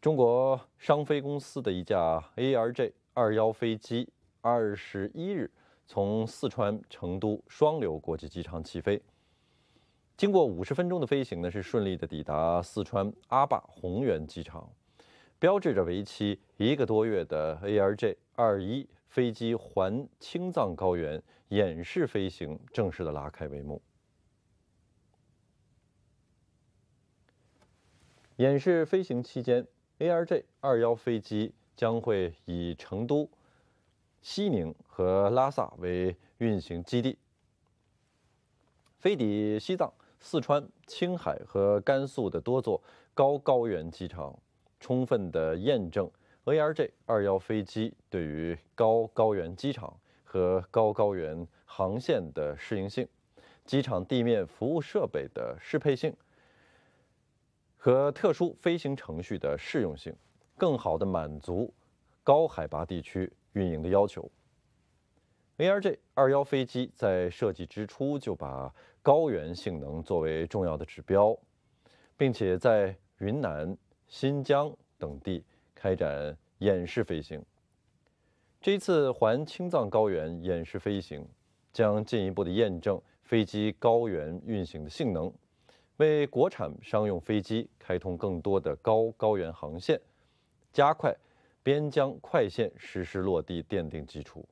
中国商飞公司的一架 ARJ 二幺飞机，二十一日从四川成都双流国际机场起飞，经过五十分钟的飞行呢，是顺利的抵达四川阿坝红原机场，标志着为期一个多月的 ARJ 二一飞机环青藏高原演示飞行正式的拉开帷幕。演示飞行期间。ARJ 二幺飞机将会以成都、西宁和拉萨为运行基地，飞抵西藏、四川、青海和甘肃的多座高高原机场，充分的验证 ARJ 二幺飞机对于高高原机场和高高原航线的适应性，机场地面服务设备的适配性。和特殊飞行程序的适用性，更好地满足高海拔地区运营的要求。ARJ 二幺飞机在设计之初就把高原性能作为重要的指标，并且在云南、新疆等地开展演示飞行。这次环青藏高原演示飞行将进一步的验证飞机高原运行的性能。为国产商用飞机开通更多的高高原航线，加快边疆快线实施落地奠定基础。